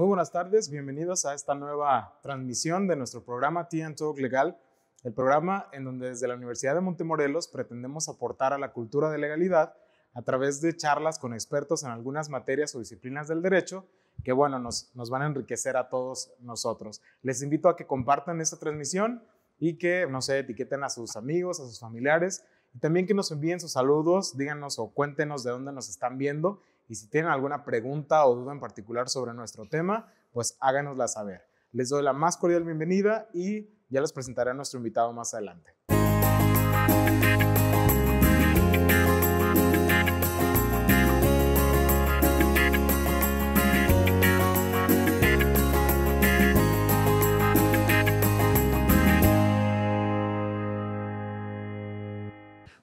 Muy buenas tardes, bienvenidos a esta nueva transmisión de nuestro programa TN Legal, el programa en donde desde la Universidad de Montemorelos pretendemos aportar a la cultura de legalidad a través de charlas con expertos en algunas materias o disciplinas del derecho que, bueno, nos, nos van a enriquecer a todos nosotros. Les invito a que compartan esta transmisión y que, no sé, etiqueten a sus amigos, a sus familiares y también que nos envíen sus saludos, díganos o cuéntenos de dónde nos están viendo y si tienen alguna pregunta o duda en particular sobre nuestro tema, pues háganosla saber. Les doy la más cordial bienvenida y ya les presentaré a nuestro invitado más adelante.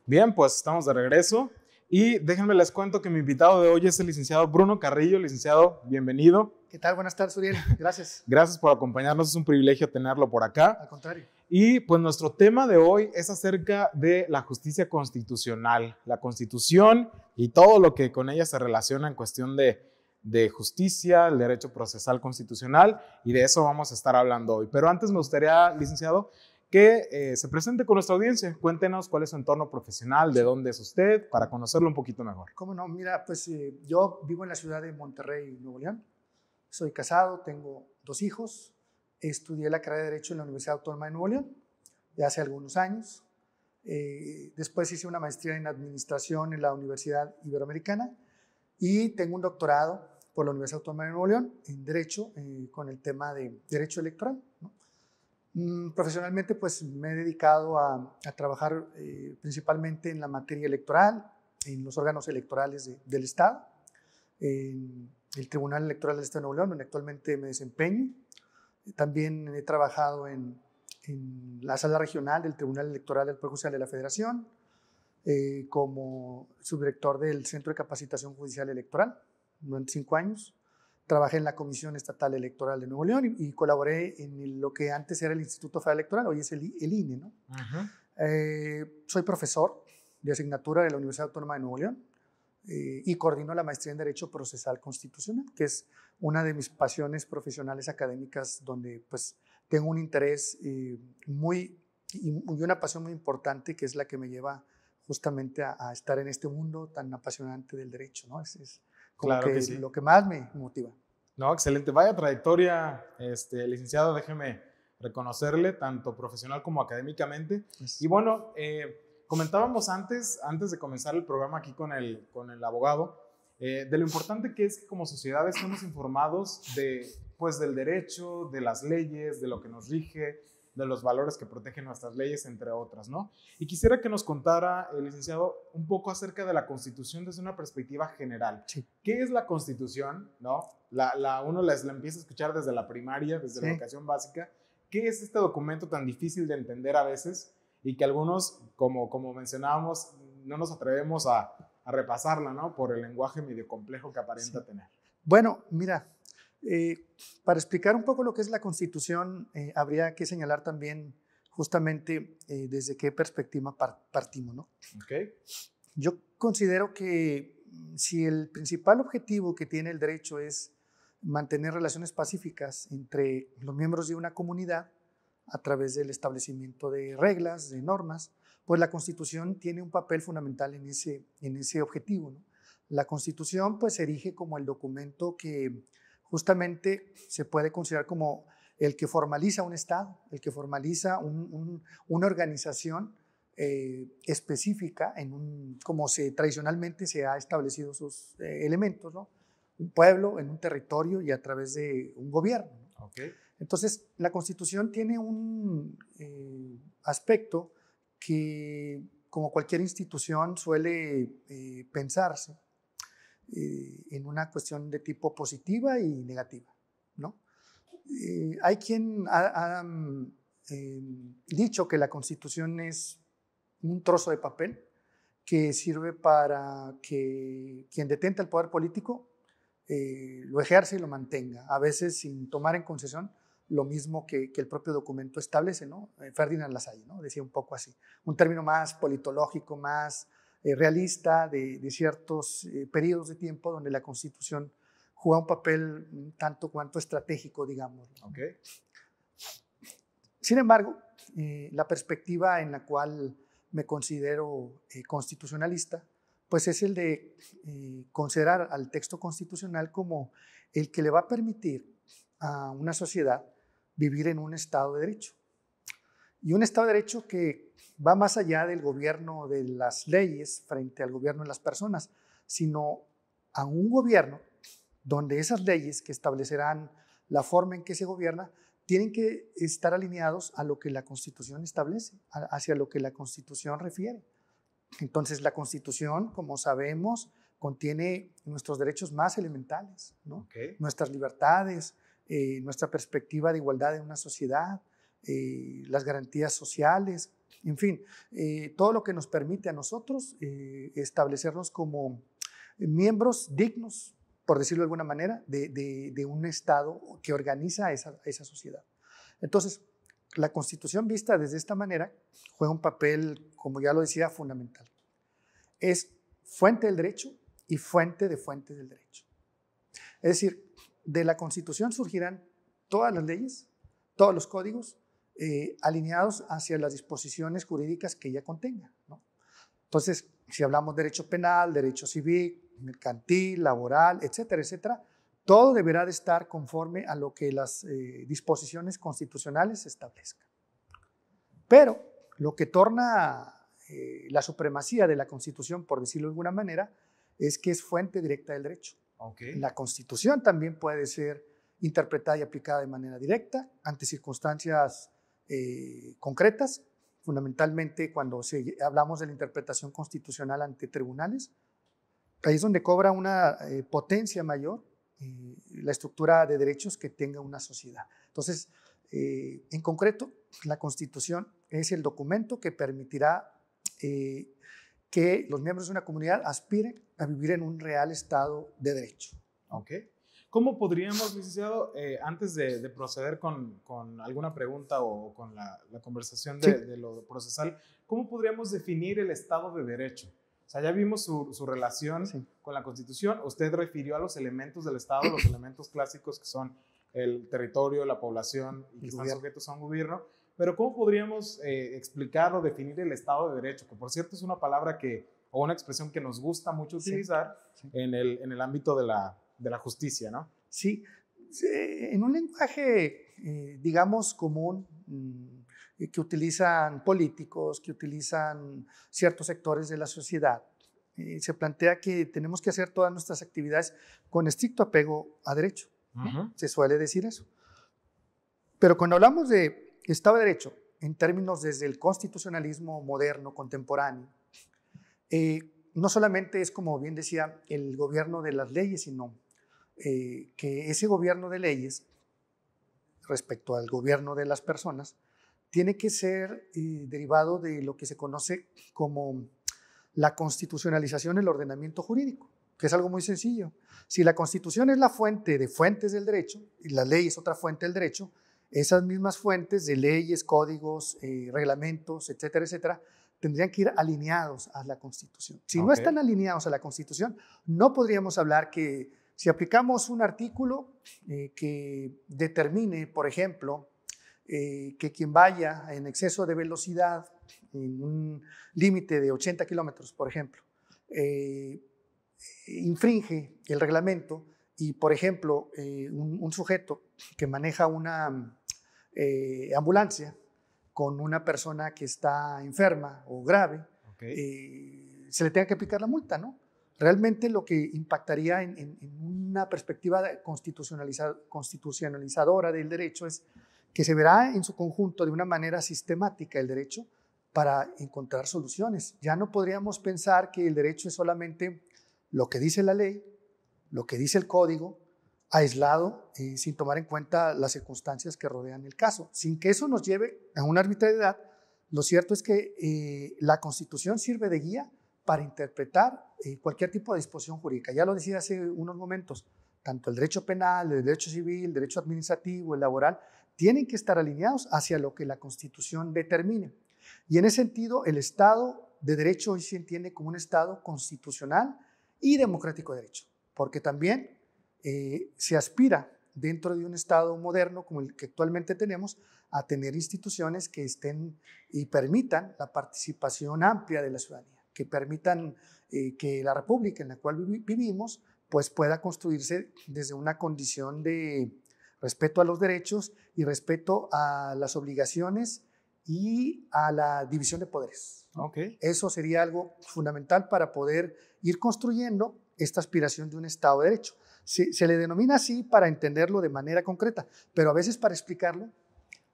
Bien, pues estamos de regreso. Y déjenme les cuento que mi invitado de hoy es el licenciado Bruno Carrillo. Licenciado, bienvenido. ¿Qué tal? Buenas tardes, Uriel. Gracias. Gracias por acompañarnos. Es un privilegio tenerlo por acá. Al contrario. Y pues nuestro tema de hoy es acerca de la justicia constitucional, la constitución y todo lo que con ella se relaciona en cuestión de, justicia, el derecho procesal constitucional, y de eso vamos a estar hablando hoy. Pero antes me gustaría, licenciado, que eh, se presente con nuestra audiencia. Cuéntenos cuál es su entorno profesional, de dónde es usted, para conocerlo un poquito mejor. ¿Cómo no? Mira, pues eh, yo vivo en la ciudad de Monterrey, Nuevo León. Soy casado, tengo dos hijos. Estudié la carrera de Derecho en la Universidad Autónoma de Nuevo León ya hace algunos años. Eh, después hice una maestría en Administración en la Universidad Iberoamericana y tengo un doctorado por la Universidad Autónoma de Nuevo León en Derecho con el tema de Derecho Electoral. ¿no? Mm, profesionalmente, pues me he dedicado a, trabajar eh, principalmente en la materia electoral, en los órganos electorales del Estado, en el Tribunal Electoral del Estado de Nuevo León, donde actualmente me desempeño. También he trabajado en, la sala regional del Tribunal Electoral del Poder Judicial de la Federación, eh, como subdirector del Centro de Capacitación Judicial Electoral durante cinco años trabajé en la Comisión Estatal Electoral de Nuevo León y, colaboré en lo que antes era el Instituto Federal Electoral, hoy es el, INE. ¿no? Eh, soy profesor de asignatura de la Universidad Autónoma de Nuevo León eh, y coordino la maestría en Derecho Procesal Constitucional, que es una de mis pasiones profesionales académicas donde pues tengo un interés eh, muy y, una pasión muy importante que es la que me lleva justamente a, estar en este mundo tan apasionante del derecho. ¿no? es, claro que, sí. lo que más me motiva. No, excelente. Vaya trayectoria, este, licenciado, déjeme reconocerle, tanto profesional como académicamente. Pues y bueno, eh, comentábamos antes, antes de comenzar el programa aquí con el, con el abogado, eh, de lo importante que es que como sociedad estemos informados de, pues, del derecho, de las leyes, de lo que nos rige, de los valores que protegen nuestras leyes, entre otras, ¿no? Y quisiera que nos contara, el eh, licenciado, un poco acerca de la Constitución desde una perspectiva general. ¿Qué es la Constitución, no? La, la uno la, empieza a escuchar desde la primaria, desde la educación básica. ¿Qué es este documento tan difícil de entender a veces y que algunos, como, como mencionábamos, no nos atrevemos a, repasarla, ¿no? Por el lenguaje medio complejo que aparenta tener. Bueno, mira, eh, para explicar un poco lo que es la Constitución, eh, habría que señalar también justamente eh, desde qué perspectiva partimos. ¿no? Okay. Yo considero que mm, si el principal objetivo que tiene el derecho es mantener relaciones pacíficas entre los miembros de una comunidad a través del establecimiento de reglas, de normas, pues la Constitución tiene un papel fundamental en ese, en ese objetivo. La Constitución pues se erige como el documento que justamente se puede considerar como el que formaliza un Estado, el que formaliza una organización eh, específica, en como se, tradicionalmente se ha establecido sus eh, elementos, un pueblo en un territorio y a través de un gobierno. Entonces, la constitución tiene un eh, aspecto que, como cualquier institución, suele pensarse eh, en una cuestión de tipo positiva y negativa, ¿no? Eh, hay quien ha, eh, dicho que la Constitución es un trozo de papel que sirve para que quien detenta el poder político lo ejerce y lo mantenga, a veces sin tomar en concesión lo mismo que, que, el propio documento establece, ¿no? Ferdinand Lasalle, ¿no? Decía un poco así, un término más politológico, más eh, realista de, ciertos eh, periodos de tiempo donde la Constitución juega un papel tanto cuanto estratégico, digamos. Sin embargo, eh, la perspectiva en la cual me considero constitucionalista, pues es el de considerar al texto constitucional como el que le va a permitir a una sociedad vivir en un Estado de Derecho y un Estado de Derecho que va más allá del gobierno de las leyes frente al gobierno de las personas, sino a un gobierno donde esas leyes que establecerán la forma en que se gobierna tienen que estar alineados a lo que la Constitución establece, hacia lo que la Constitución refiere. Entonces, la Constitución, como sabemos, contiene nuestros derechos más elementales, nuestras libertades, eh, nuestra perspectiva de igualdad en una sociedad, eh, las garantías sociales, en fin, eh, todo lo que nos permite a nosotros eh, establecernos como miembros dignos, por decirlo de alguna manera, de, un Estado que organiza esa, esa sociedad. Entonces, la Constitución vista desde esta manera juega un papel, como ya lo decía, fundamental. Es fuente del derecho y fuente de fuente del derecho. Es decir, de la Constitución surgirán todas las leyes, todos los códigos, eh, alineados hacia las disposiciones jurídicas que ella contenga. Entonces, si hablamos de derecho penal, derecho civil, mercantil, laboral, etcétera, etcétera, todo deberá de estar conforme a lo que las eh, disposiciones constitucionales establezcan. Pero lo que torna eh, la supremacía de la Constitución, por decirlo de alguna manera, es que es fuente directa del derecho. La Constitución también puede ser interpretada y aplicada de manera directa ante circunstancias eh, concretas, fundamentalmente cuando se, hablamos de la interpretación constitucional ante tribunales. Ahí es donde cobra una eh, potencia mayor eh, la estructura de derechos que tenga una sociedad. Entonces, en concreto, la Constitución es el documento que permitirá que los miembros de una comunidad aspiren a vivir en un real Estado de Derecho. Okay. ¿Cómo podríamos, licenciado, eh, antes de, proceder con, alguna pregunta o con la, conversación de, lo procesal, cómo podríamos definir el Estado de Derecho? O sea, ya vimos su, relación con la Constitución. Usted refirió a los elementos del Estado, los elementos clásicos que son el territorio, la población y que están sujetos a un gobierno. Pero ¿cómo podríamos eh, explicar o definir el Estado de Derecho? Que por cierto es una palabra que, o una expresión que nos gusta mucho utilizar En, el, en, el, ámbito de la, de la justicia, ¿no? Sí, en un lenguaje, eh, digamos, común mm, eh, que utilizan políticos, que utilizan ciertos sectores de la sociedad, eh, se plantea que tenemos que hacer todas nuestras actividades con estricto apego a derecho. Se suele decir eso. Pero cuando hablamos de Estado de Derecho, en términos desde el constitucionalismo moderno, contemporáneo, no solamente es, como bien decía, el gobierno de las leyes, sino eh, que ese gobierno de leyes, respecto al gobierno de las personas, tiene que ser eh, derivado de lo que se conoce como la constitucionalización del ordenamiento jurídico, que es algo muy sencillo. Si la constitución es la fuente de fuentes del derecho y la ley es otra fuente del derecho, esas mismas fuentes de leyes, códigos, eh, reglamentos, etcétera, etcétera, tendrían que ir alineados a la Constitución. Si no están alineados a la Constitución, no podríamos hablar que si aplicamos un artículo eh, que determine, por ejemplo, eh, que quien vaya en exceso de velocidad, en un límite de 80 kilómetros, por ejemplo, eh, infringe el reglamento y, por ejemplo, un, sujeto que maneja una ambulancia con una persona que está enferma o grave, se le tenga que aplicar la multa, ¿no? realmente lo que impactaría en, una perspectiva constitucionalizadora del derecho es que se verá en su conjunto de una manera sistemática el derecho para encontrar soluciones. Ya no podríamos pensar que el derecho es solamente lo que dice la ley, lo que dice el código, aislado sin tomar en cuenta las circunstancias que rodean el caso. Sin que eso nos lleve a una arbitrariedad, lo cierto es que eh, la Constitución sirve de guía para interpretar eh, cualquier tipo de disposición jurídica. Ya lo decía hace unos momentos, tanto el derecho penal, el derecho civil, el derecho administrativo, el laboral, tienen que estar alineados hacia lo que la Constitución determine. Y en ese sentido, el Estado de Derecho hoy se entiende como un Estado constitucional y democrático de derecho, porque también eh, se aspira dentro de un Estado moderno como el que actualmente tenemos, a tener instituciones que estén y permitan la participación amplia de la ciudadanía que permitan eh, que la república en la cual vivimos pues pueda construirse desde una condición de respeto a los derechos y respeto a las obligaciones y a la división de poderes. Okay. Eso sería algo fundamental para poder ir construyendo esta aspiración de un Estado de Derecho. se, le denomina así para entenderlo de manera concreta, pero a veces para explicarlo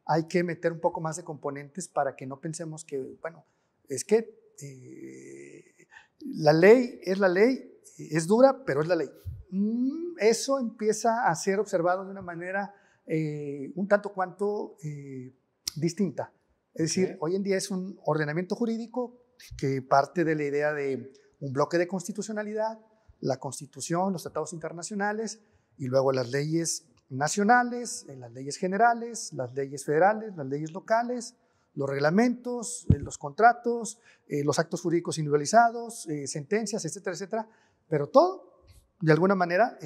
hay que meter un poco más de componentes para que no pensemos que, bueno, es que eh, la ley es la ley, es dura, pero es la ley. Mm, eso empieza a ser observado de una manera eh, un tanto cuanto eh, distinta. Es decir, hoy en día es un ordenamiento jurídico que parte de la idea de un bloque de constitucionalidad, la constitución, los tratados internacionales y luego las leyes nacionales, las leyes generales, las leyes federales, las leyes locales, los reglamentos, eh, los contratos, eh, los actos jurídicos individualizados, eh, sentencias, etcétera, etcétera, pero todo, de alguna manera,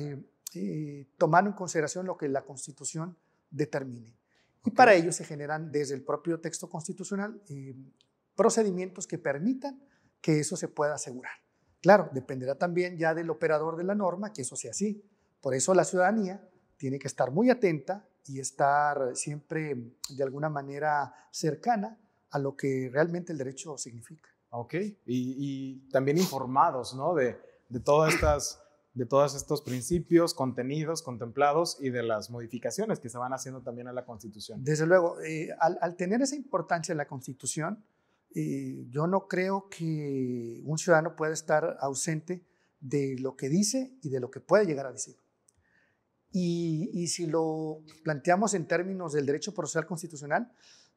tomando en consideración lo que la Constitución determine. Y para ello se generan desde el propio texto constitucional procedimientos que permitan que eso se pueda asegurar. Claro, dependerá también ya del operador de la norma que eso sea así. Por eso la ciudadanía tiene que estar muy atenta y estar siempre de alguna manera cercana a lo que realmente el derecho significa. Ok, y, también informados, ¿no? De, todas estas, de todos estos principios, contenidos contemplados y de las modificaciones que se van haciendo también a la Constitución. Desde luego, eh, al, tener esa importancia en la Constitución, eh, yo no creo que un ciudadano pueda estar ausente de lo que dice y de lo que puede llegar a decir. Y, si lo planteamos en términos del derecho procesal constitucional,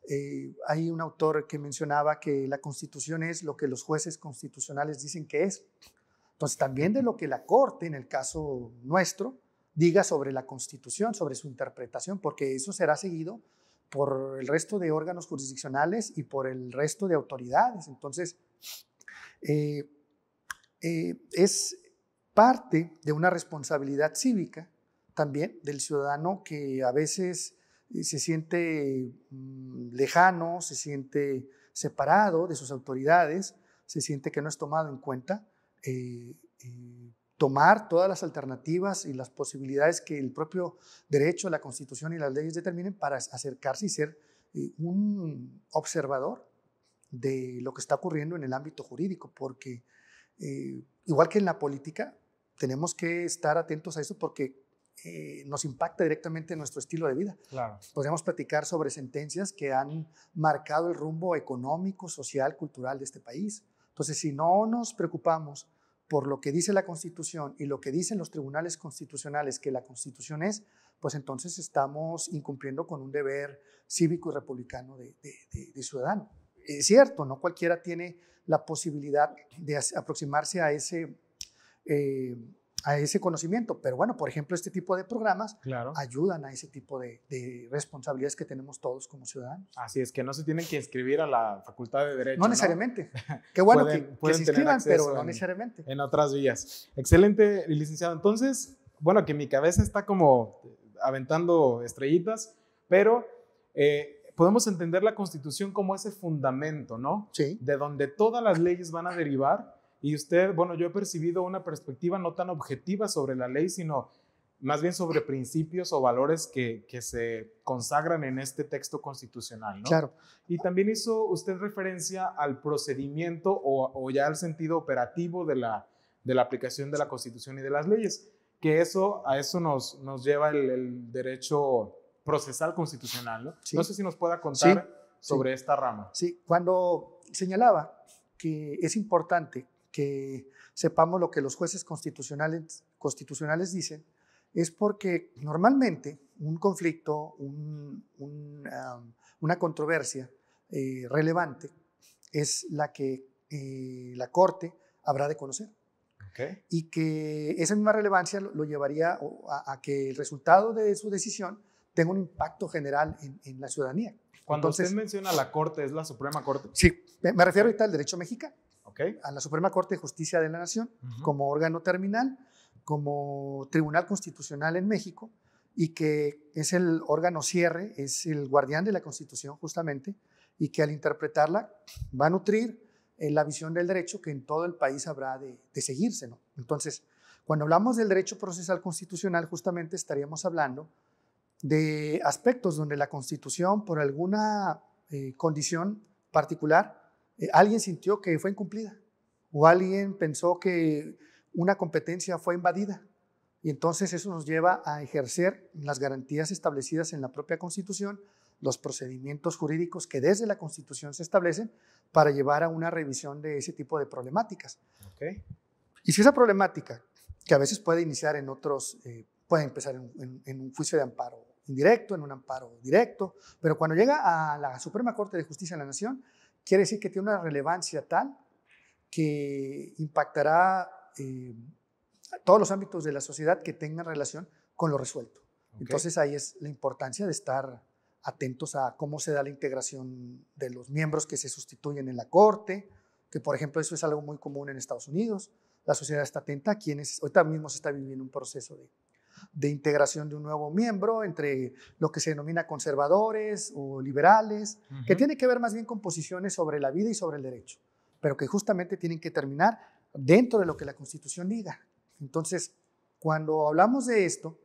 eh, hay un autor que mencionaba que la constitución es lo que los jueces constitucionales dicen que es. Entonces, también de lo que la Corte, en el caso nuestro, diga sobre la constitución, sobre su interpretación, porque eso será seguido por el resto de órganos jurisdiccionales y por el resto de autoridades. Entonces, eh, eh, es parte de una responsabilidad cívica también del ciudadano que a veces eh, se siente mm, lejano, se siente separado de sus autoridades, se siente que no es tomado en cuenta. Eh, eh, tomar todas las alternativas y las posibilidades que el propio derecho, la constitución y las leyes determinen para acercarse y ser un observador de lo que está ocurriendo en el ámbito jurídico, porque igual que en la política, tenemos que estar atentos a eso porque eh, nos impacta directamente en nuestro estilo de vida. Podemos Podríamos platicar sobre sentencias que han marcado el rumbo económico, social, cultural de este país. Entonces, si no nos preocupamos por lo que dice la Constitución y lo que dicen los tribunales constitucionales que la Constitución es, pues entonces estamos incumpliendo con un deber cívico y republicano de, ciudadano. Es cierto, no cualquiera tiene la posibilidad de aproximarse a ese eh, a ese conocimiento. Pero bueno, por ejemplo, este tipo de programas ayudan a ese tipo de, responsabilidades que tenemos todos como ciudadanos. Así es, que no se tienen que inscribir a la Facultad de Derecho. No necesariamente. Qué bueno que, se inscriban, pero no necesariamente. En otras vías. Excelente, licenciado. Entonces, bueno, que mi cabeza está como aventando estrellitas, pero... Eh, podemos entender la Constitución como ese fundamento, ¿no? Sí. De donde todas las leyes van a derivar y usted, bueno, yo he percibido una perspectiva no tan objetiva sobre la ley, sino más bien sobre principios o valores que, se consagran en este texto constitucional, ¿no? Claro. Y también hizo usted referencia al procedimiento o, ya al sentido operativo de la, de la aplicación de la Constitución y de las leyes, que eso, a eso nos, nos lleva el, derecho procesal constitucional, ¿no? Sí. No sé si nos pueda contar sobre esta rama. Sí, cuando señalaba que es importante que sepamos lo que los jueces constitucionales, dicen, es porque normalmente un conflicto, una controversia eh, relevante es la que eh, la Corte habrá de conocer. Y que esa misma relevancia lo, llevaría a, que el resultado de su decisión tenga un impacto general en, la ciudadanía. Cuando usted menciona la Corte, ¿es la Suprema Corte? Sí, me refiero ahorita al derecho mexicano a la Suprema Corte de Justicia de la Nación como órgano terminal, como Tribunal Constitucional en México y que es el órgano cierre, es el guardián de la Constitución justamente y que al interpretarla va a nutrir eh, la visión del derecho que en todo el país habrá de, seguirse. Entonces, cuando hablamos del derecho procesal constitucional, justamente estaríamos hablando de aspectos donde la Constitución, por alguna eh, condición particular, eh, alguien sintió que fue incumplida o alguien pensó que una competencia fue invadida. Y entonces eso nos lleva a ejercer las garantías establecidas en la propia Constitución, los procedimientos jurídicos que desde la Constitución se establecen para llevar a una revisión de ese tipo de problemáticas. Y si esa problemática, que a veces puede iniciar en otros, eh, puede empezar en un juicio de amparo indirecto, en un amparo directo, pero cuando llega a la Suprema Corte de Justicia de la Nación, Quiere decir que tiene una relevancia tal que impactará a eh, todos los ámbitos de la sociedad que tengan relación con lo resuelto. Entonces ahí es la importancia de estar atentos a cómo se da la integración de los miembros que se sustituyen en la Corte, que por ejemplo eso es algo muy común en Estados Unidos. La sociedad está atenta a quienes, ahorita mismo se está viviendo un proceso de de integración de un nuevo miembro entre lo que se denomina conservadores o liberales, que tiene que ver más bien con posiciones sobre la vida y sobre el derecho, pero que justamente tienen que terminar dentro de lo que la Constitución diga. Entonces, cuando hablamos de esto,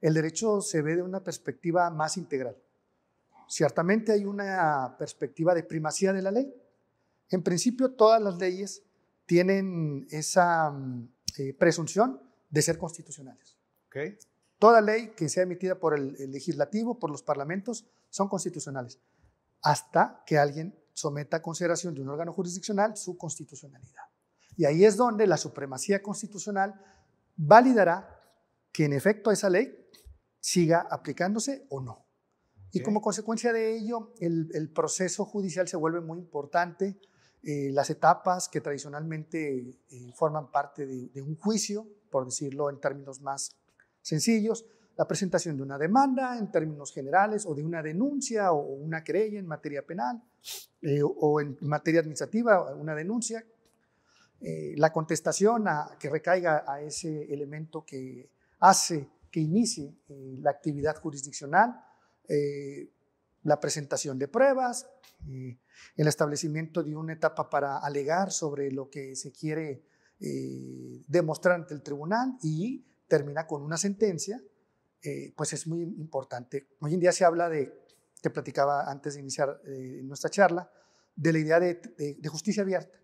el derecho se ve de una perspectiva más integral. Ciertamente hay una perspectiva de primacía de la ley. En principio, todas las leyes tienen esa mm, eh, presunción de ser constitucionales. Toda ley que sea emitida por el, legislativo, por los parlamentos, son constitucionales, hasta que alguien someta a consideración de un órgano jurisdiccional su constitucionalidad. Y ahí es donde la supremacía constitucional validará que en efecto esa ley siga aplicándose o no. Y como consecuencia de ello, el, proceso judicial se vuelve muy importante. Eh, las etapas que tradicionalmente eh, forman parte de un juicio, por decirlo en términos más sencillos, la presentación de una demanda en términos generales o de una denuncia o una querella en materia penal eh, o en materia administrativa, una denuncia, eh, la contestación a, que recaiga a ese elemento que hace que inicie eh, la actividad jurisdiccional, la presentación de pruebas, el establecimiento de una etapa para alegar sobre lo que se quiere demostrar ante el tribunal y termina con una sentencia, eh, pues es muy importante. Hoy en día se habla de, te platicaba antes de iniciar eh, nuestra charla, de la idea de, justicia abierta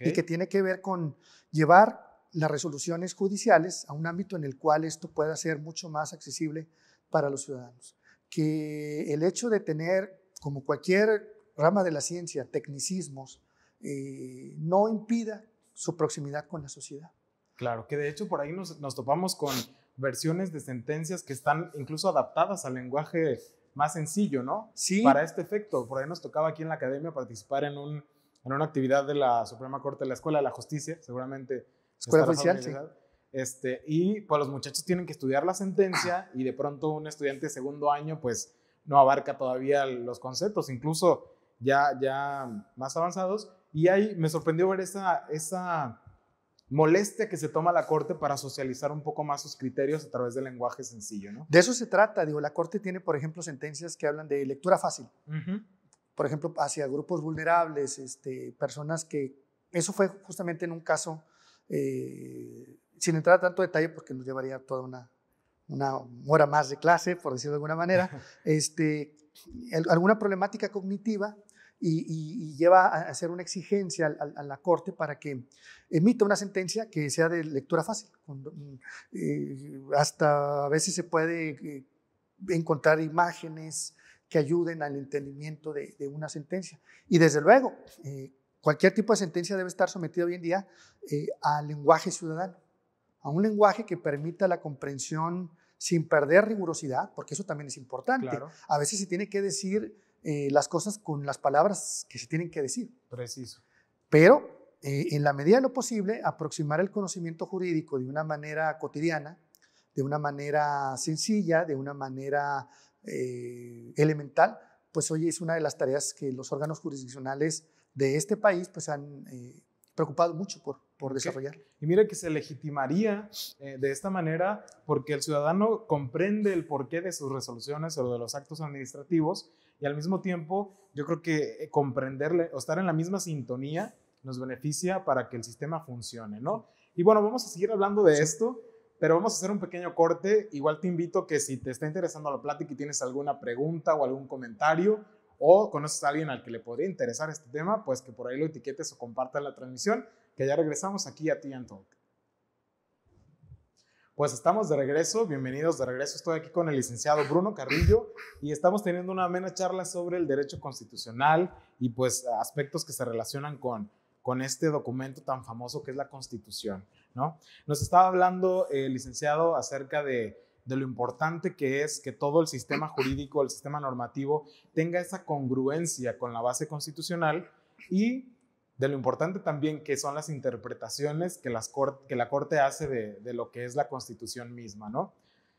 y que tiene que ver con llevar las resoluciones judiciales a un ámbito en el cual esto pueda ser mucho más accesible para los ciudadanos. Que el hecho de tener, como cualquier rama de la ciencia, tecnicismos, eh, no impida su proximidad con la sociedad. Claro, que de hecho por ahí nos, topamos con versiones de sentencias que están incluso adaptadas al lenguaje más sencillo, ¿no? Sí. Para este efecto, por ahí nos tocaba aquí en la academia participar en, un, en una actividad de la Suprema Corte de la Escuela de la Justicia, seguramente. Escuela oficial. sí. Este, y pues los muchachos tienen que estudiar la sentencia y de pronto un estudiante de segundo año pues no abarca todavía los conceptos, incluso ya, ya más avanzados. Y ahí me sorprendió ver esa molestia que se toma la Corte para socializar un poco más sus criterios a través del lenguaje sencillo. ¿no? De eso se trata, digo, la Corte tiene, por ejemplo, sentencias que hablan de lectura fácil, por ejemplo, hacia grupos vulnerables, este, personas que, eso fue justamente en un caso, eh, sin entrar a tanto detalle porque nos llevaría toda una, una hora más de clase, por decirlo de alguna manera, este, alguna problemática cognitiva y, lleva a hacer una exigencia a, la Corte para que emita una sentencia que sea de lectura fácil. Mm, eh, hasta a veces se puede eh, encontrar imágenes que ayuden al entendimiento de, una sentencia. Y desde luego, eh, cualquier tipo de sentencia debe estar sometida hoy en día al lenguaje ciudadano, a un lenguaje que permita la comprensión sin perder rigurosidad, porque eso también es importante. A veces se tiene que decir eh, las cosas con las palabras que se tienen que decir. Preciso. Pero, eh, en la medida de lo posible, aproximar el conocimiento jurídico de una manera cotidiana, de una manera sencilla, de una manera eh, elemental, pues hoy es una de las tareas que los órganos jurisdiccionales de este país pues han preocupado mucho por, desarrollar. Y mira que se legitimaría de esta manera porque el ciudadano comprende el porqué de sus resoluciones o de los actos administrativos y al mismo tiempo yo creo que eh, comprenderle o estar en la misma sintonía nos beneficia para que el sistema funcione, ¿no? Y bueno, vamos a seguir hablando de esto, pero vamos a hacer un pequeño corte. Igual te invito que si te está interesando la plática y tienes alguna pregunta o algún comentario, o conoces a alguien al que le podría interesar este tema, pues que por ahí lo etiquetes o compartas la transmisión, que ya regresamos aquí a Tian Talk. Pues estamos de regreso, bienvenidos de regreso. Estoy aquí con el licenciado Bruno Carrillo y estamos teniendo una amena charla sobre el derecho constitucional y pues aspectos que se relacionan con, con este documento tan famoso que es la Constitución, ¿no? Nos estaba hablando el licenciado acerca de, de lo importante que es que todo el sistema jurídico, el sistema normativo tenga esa congruencia con la base constitucional y de lo importante también que son las interpretaciones que, las que la Corte hace de, lo que es la Constitución misma, ¿no?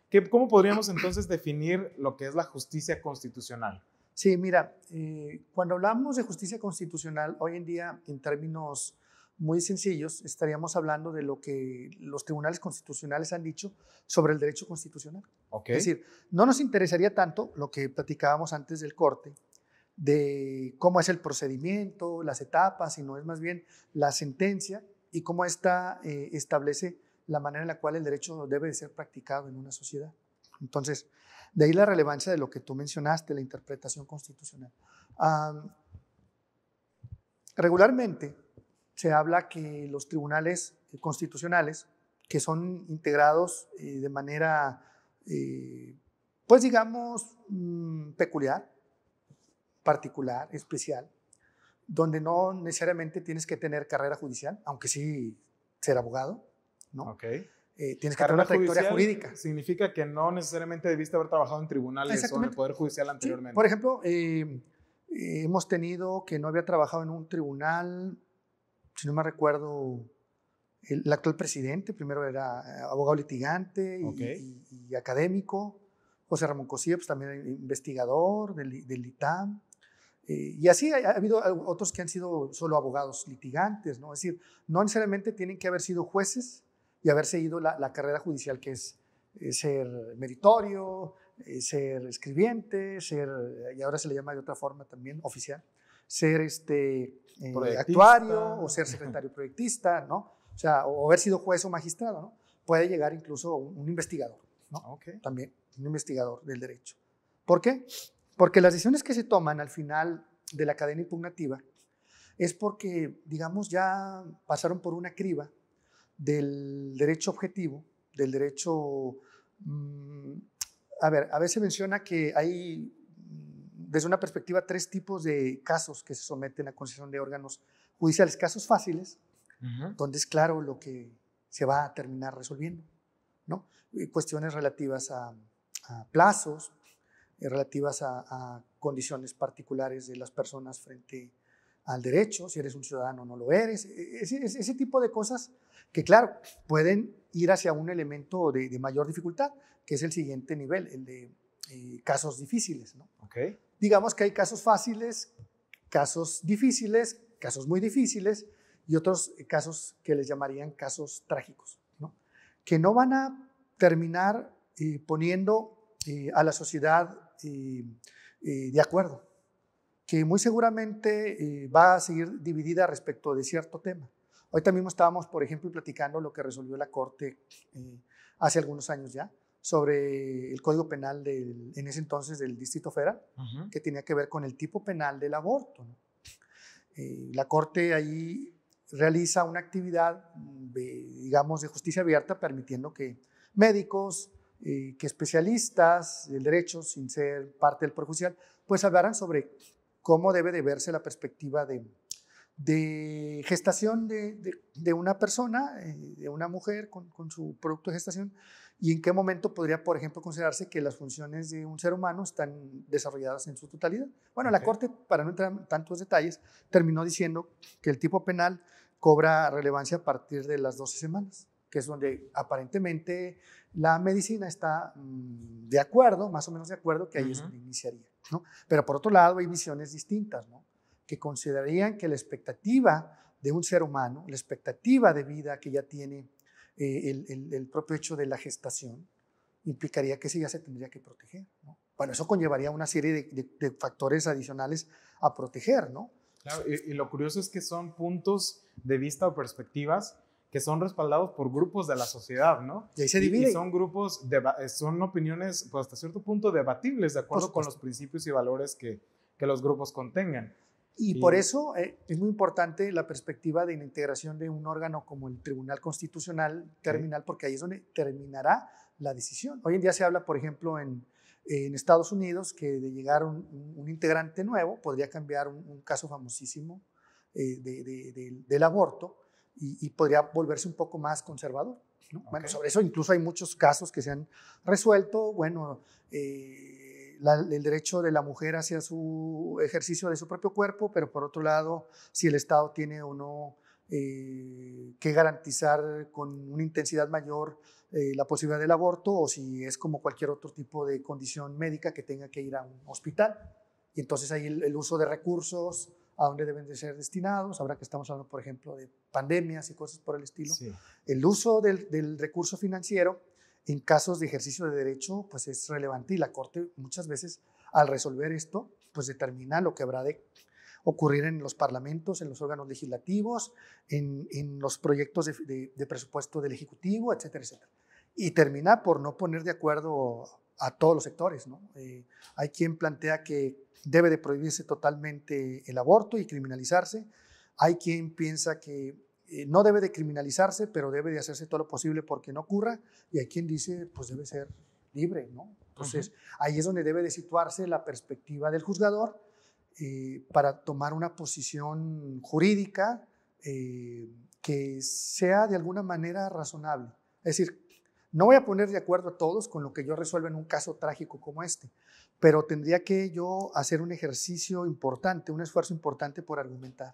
¿Qué, ¿Cómo podríamos entonces definir lo que es la justicia constitucional? Sí, mira, eh, cuando hablamos de justicia constitucional, hoy en día, en términos muy sencillos, estaríamos hablando de lo que los tribunales constitucionales han dicho sobre el derecho constitucional. Es decir, no nos interesaría tanto lo que platicábamos antes del corte, de cómo es el procedimiento, las etapas, sino es más bien la sentencia y cómo esta eh, establece la manera en la cual el derecho debe ser practicado en una sociedad. Entonces, de ahí la relevancia de lo que tú mencionaste, la interpretación constitucional. regularmente se habla que los tribunales constitucionales, que son integrados eh, de manera, eh, pues digamos, mm, peculiar, particular, especial, donde no necesariamente tienes que tener carrera judicial, aunque sí ser abogado, ¿no? Eh, tienes que tener una trayectoria jurídica. Significa que no necesariamente debiste haber trabajado en tribunales o en el Poder Judicial anteriormente. por ejemplo, eh, eh, hemos tenido que no había trabajado en un tribunal, si no me recuerdo, el, actual presidente, primero era abogado litigante y, académico, José Ramón Cosío pues también investigador del, del ITAM. Eh, y así ha, habido otros que han sido solo abogados litigantes, ¿no? Es decir, no necesariamente tienen que haber sido jueces y haber seguido la, carrera judicial que es, ser meritorio, eh, ser escribiente, ser, y ahora se le llama de otra forma también, oficial, ser este, eh, actuario o ser secretario proyectista, ¿no? O sea, o haber sido juez o magistrado, ¿no? Puede llegar incluso un, investigador, ¿no? También, un investigador del derecho. ¿Por qué? Porque las decisiones que se toman al final de la cadena impugnativa es porque, digamos, ya pasaron por una criba del derecho objetivo, del derecho... Mm, a ver, a veces menciona que hay, mm, desde una perspectiva, tres tipos de casos que se someten a concesión de órganos judiciales. Casos fáciles, donde es claro lo que se va a terminar resolviendo, ¿no? Y cuestiones relativas a, a plazos, eh, relativas a, condiciones particulares de las personas frente al derecho, si eres un ciudadano o no lo eres, e, e, ese, tipo de cosas que claro, pueden ir hacia un elemento de, mayor dificultad, que es el siguiente nivel, el de eh, casos difíciles. Digamos que hay casos fáciles, casos difíciles, casos muy difíciles y otros casos que les llamarían casos trágicos, que no van a terminar eh, poniendo a la sociedad de acuerdo, que muy seguramente eh, va a seguir dividida respecto de cierto tema. Hoy también estábamos, por ejemplo, platicando lo que resolvió la Corte eh, hace algunos años ya sobre el Código Penal en ese entonces del Distrito Federal, que tenía que ver con el tipo penal del aborto. Eh, la Corte ahí realiza una actividad, digamos, de justicia abierta, permitiendo que médicos, eh, que especialistas del derecho, sin ser parte del perjudicial, pues hablaran sobre cómo debe de verse la perspectiva de, gestación de, una persona, eh, de una mujer con, su producto de gestación, y en qué momento podría, por ejemplo, considerarse que las funciones de un ser humano están desarrolladas en su totalidad. Bueno, la Corte, para no entrar en tantos detalles, terminó diciendo que el tipo penal cobra relevancia a partir de las 12 semanas que es donde aparentemente la medicina está mm, de acuerdo, más o menos de acuerdo, que ahí es donde iniciaría. ¿no? Pero por otro lado, hay visiones distintas, ¿no? que considerarían que la expectativa de un ser humano, la expectativa de vida que ya tiene eh, el, propio hecho de la gestación, implicaría que ese ya se tendría que proteger. ¿no? Bueno, eso conllevaría una serie de, factores adicionales a proteger, ¿no? y, lo curioso es que son puntos de vista o perspectivas que son respaldados por grupos de la sociedad, ¿no? Y ahí se divide. Y, son grupos, eh, son opiniones, pues hasta cierto punto, debatibles, de acuerdo con los principios y valores que, que los grupos contengan. Y, por eso eh, es muy importante la perspectiva de la integración de un órgano como el Tribunal Constitucional Terminal, porque ahí es donde terminará la decisión. Hoy en día se habla, por ejemplo, en, en Estados Unidos que de llegar un, integrante nuevo podría cambiar un, caso famosísimo eh, de, del aborto y, podría volverse un poco más conservador. Bueno, sobre eso incluso hay muchos casos que se han resuelto. Bueno, eh, el derecho de la mujer hacia su ejercicio de su propio cuerpo, pero por otro lado, si el Estado tiene o no eh, que garantizar con una intensidad mayor eh, la posibilidad del aborto o si es como cualquier otro tipo de condición médica que tenga que ir a un hospital. Y entonces ahí el uso de recursos, a dónde deben de ser destinados, habrá que estamos hablando, por ejemplo, de pandemias y cosas por el estilo. El uso del, recurso financiero en casos de ejercicio de derecho, pues es relevante y la Corte muchas veces al resolver esto, pues determina lo que habrá de ocurrir en los parlamentos, en los órganos legislativos, en, en los proyectos de presupuesto del Ejecutivo, etcétera, etcétera. Y termina por no poner de acuerdo a todos los sectores. ¿no? Eh, hay quien plantea que debe de prohibirse totalmente el aborto y criminalizarse. Hay quien piensa que eh, no debe de criminalizarse, pero debe de hacerse todo lo posible porque no ocurra. Y hay quien dice, pues debe ser libre, ¿no? Entonces, ahí es donde debe de situarse la perspectiva del juzgador eh, para tomar una posición jurídica que sea de alguna manera razonable. Es decir, no voy a poner de acuerdo a todos con lo que yo resuelvo en un caso trágico como este, pero tendría que yo hacer un ejercicio importante, un esfuerzo importante por argumentar.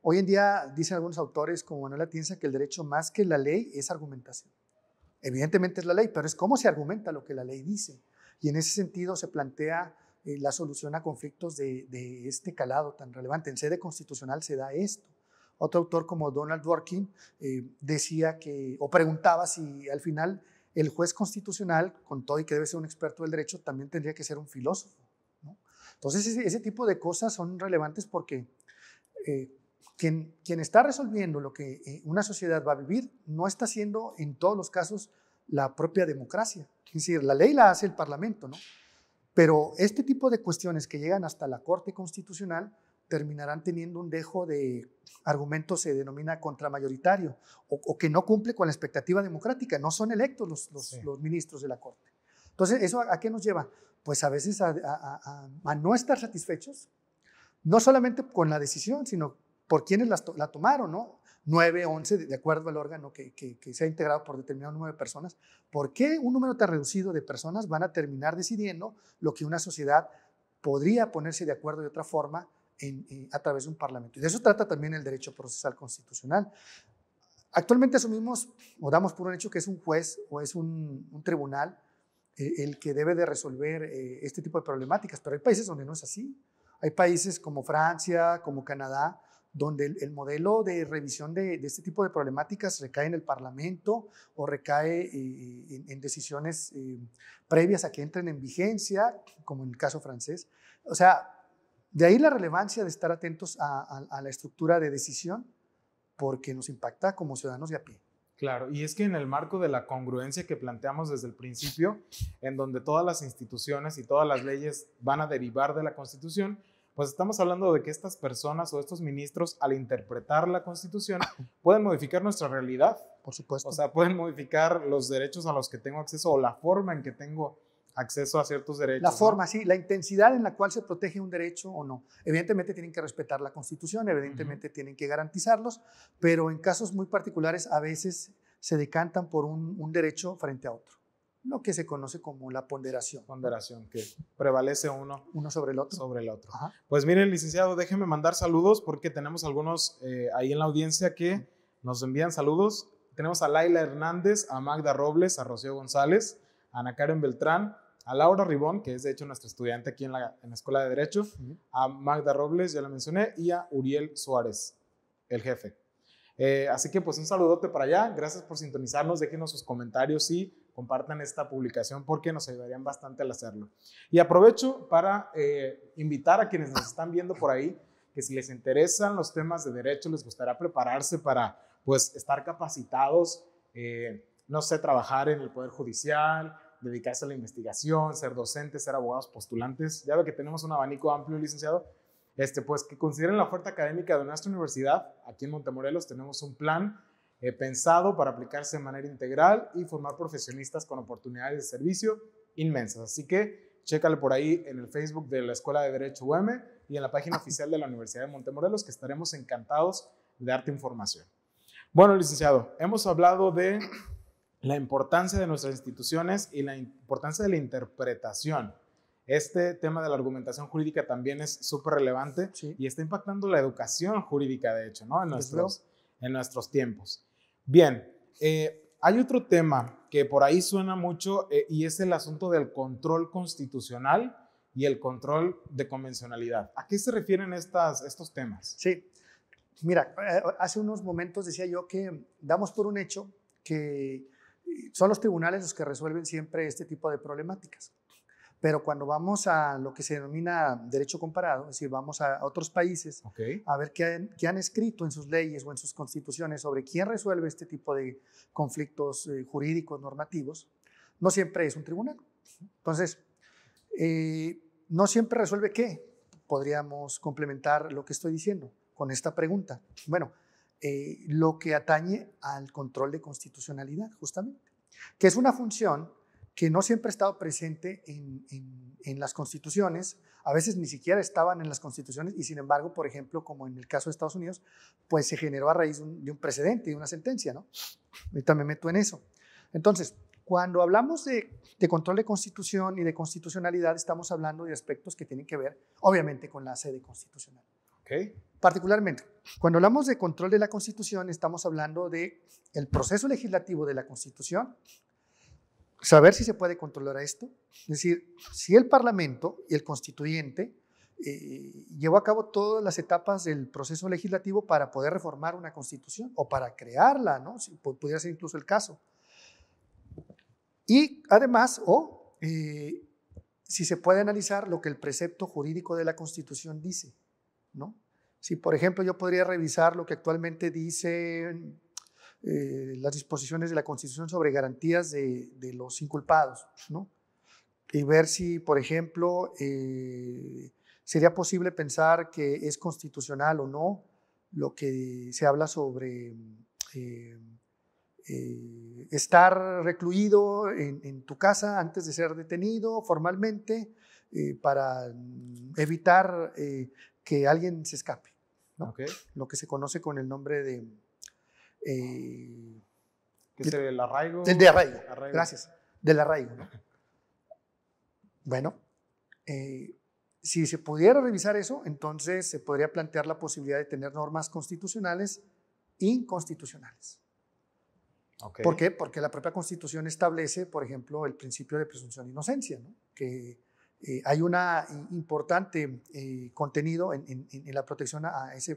Hoy en día dicen algunos autores como Manuel Atienza que el derecho más que la ley es argumentación. Evidentemente es la ley, pero es cómo se argumenta lo que la ley dice. Y en ese sentido se plantea eh, la solución a conflictos de este calado tan relevante. En sede constitucional se da esto. Otro autor como Donald Dworkin eh, decía que, o preguntaba si al final el juez constitucional, con todo y que debe ser un experto del derecho, también tendría que ser un filósofo. Entonces, ese, tipo de cosas son relevantes porque eh, quien, está resolviendo lo que eh, una sociedad va a vivir no está siendo en todos los casos la propia democracia. Es decir, la ley la hace el Parlamento, ¿no? Pero este tipo de cuestiones que llegan hasta la Corte Constitucional terminarán teniendo un dejo de argumento se denomina contramayoritario o, o que no cumple con la expectativa democrática. No son electos los, los, ministros de la Corte. Entonces, ¿eso a, qué nos lleva? Pues a veces a, no estar satisfechos, no solamente con la decisión, sino por quienes la, tomaron, ¿no? 9, 11, de acuerdo al órgano que, que, que, se ha integrado por determinado número de personas, ¿por qué un número tan reducido de personas van a terminar decidiendo lo que una sociedad podría ponerse de acuerdo de otra forma eh, a través de un parlamento. Y de eso trata también el derecho procesal constitucional. Actualmente asumimos o damos por un hecho que es un juez o es un, tribunal eh, el que debe de resolver eh, este tipo de problemáticas, pero hay países donde no es así. Hay países como Francia, como Canadá, donde el, modelo de revisión de, este tipo de problemáticas recae en el Parlamento o recae en, en, decisiones previas a que entren en vigencia, como en el caso francés. O sea, de ahí la relevancia de estar atentos a, la estructura de decisión, porque nos impacta como ciudadanos de a pie. Claro, y es que en el marco de la congruencia que planteamos desde el principio, en donde todas las instituciones y todas las leyes van a derivar de la Constitución, pues estamos hablando de que estas personas o estos ministros, al interpretar la Constitución, pueden modificar nuestra realidad. Por supuesto. O sea, pueden modificar los derechos a los que tengo acceso o la forma en que tengo Acceso a ciertos derechos. La forma, sí, la intensidad en la cual se protege un derecho o no. Evidentemente tienen que respetar la Constitución, evidentemente tienen que garantizarlos, pero en casos muy particulares a veces se decantan por un, derecho frente a otro lo que se conoce como la ponderación. Ponderación, que prevalece uno. Uno sobre el otro. Sobre el otro. Pues miren, licenciado, déjenme mandar saludos porque tenemos algunos eh, ahí en la audiencia que nos envían saludos. Tenemos a Laila Hernández, a Magda Robles, a Rocío González, a Ana Karen Beltrán, a Laura Ribón, que es de hecho nuestra estudiante aquí en la, Escuela de Derecho, a Magda Robles, ya la mencioné, y a Uriel Suárez, el jefe. Eh, así que pues un saludote para allá, gracias por sintonizarnos, déjenos sus comentarios y compartan esta publicación porque nos ayudarían bastante al hacerlo. Y aprovecho para eh, invitar a quienes nos están viendo por ahí que si les interesan los temas de derecho, les gustaría prepararse para pues estar capacitados, eh, no sé, trabajar en el Poder Judicial, dedicarse a la investigación, ser docentes, ser abogados postulantes. Ya que tenemos un abanico amplio, licenciado. Este, pues que consideren la oferta académica de nuestra universidad. Aquí en Montemorelos tenemos un plan eh, pensado para aplicarse de manera integral y formar profesionistas con oportunidades de servicio inmensas. Así que chécale por ahí en el Facebook de la Escuela de Derecho UM y en la página oficial de la Universidad de Montemorelos, que estaremos encantados de darte información. Bueno, licenciado, hemos hablado de la importancia de nuestras instituciones y la importancia de la interpretación. Este tema de la argumentación jurídica también es súper relevante y está impactando la educación jurídica, de hecho, ¿no? En nuestros, en nuestros tiempos. Bien, eh, hay otro tema que por ahí suena mucho eh, y es el asunto del control constitucional y el control de convencionalidad. ¿A qué se refieren estas, estos temas? Sí, mira, eh, hace unos momentos decía yo que damos por un hecho que son los tribunales los que resuelven siempre este tipo de problemáticas. Pero cuando vamos a lo que se denomina derecho comparado, es decir, vamos a otros países a ver qué han, escrito en sus leyes o en sus constituciones sobre quién resuelve este tipo de conflictos eh, jurídicos, normativos, no siempre es un tribunal. Entonces, eh, no siempre resuelve qué. Podríamos complementar lo que estoy diciendo con esta pregunta. Bueno, eh, lo que atañe al control de constitucionalidad, justamente, que es una función que no siempre ha estado presente en, las constituciones, a veces ni siquiera estaban en las constituciones y sin embargo, por ejemplo, como en el caso de Estados Unidos, pues se generó a raíz de un precedente, de una sentencia, ¿no? Ahorita me meto en eso. Entonces, cuando hablamos de, control de constitución y de constitucionalidad, estamos hablando de aspectos que tienen que ver, obviamente, con la sede constitucional. Okay. Particularmente, cuando hablamos de control de la Constitución, estamos hablando de el proceso legislativo de la Constitución, saber si se puede controlar esto, es decir, si el Parlamento y el constituyente eh, llevó a cabo todas las etapas del proceso legislativo para poder reformar una Constitución o para crearla, ¿no? Si pudiera ser incluso el caso. Y además, o eh, si se puede analizar lo que el precepto jurídico de la Constitución dice, ¿no? Si, por ejemplo, yo podría revisar lo que actualmente dicen eh, las disposiciones de la Constitución sobre garantías de, los inculpados, Y ver si, por ejemplo, eh, sería posible pensar que es constitucional o no lo que se habla sobre eh, estar recluido en, tu casa antes de ser detenido formalmente para mm, evitar que alguien se escape. Lo que se conoce con el nombre de... Eh, es arraigo? Del de arraigo, gracias. Del arraigo, Bueno, eh, si se pudiera revisar eso, entonces se podría plantear la posibilidad de tener normas constitucionales inconstitucionales. ¿Por qué? Porque la propia Constitución establece, por ejemplo, el principio de presunción de inocencia, ¿no? que eh, hay un importante eh, contenido en, la protección a ese,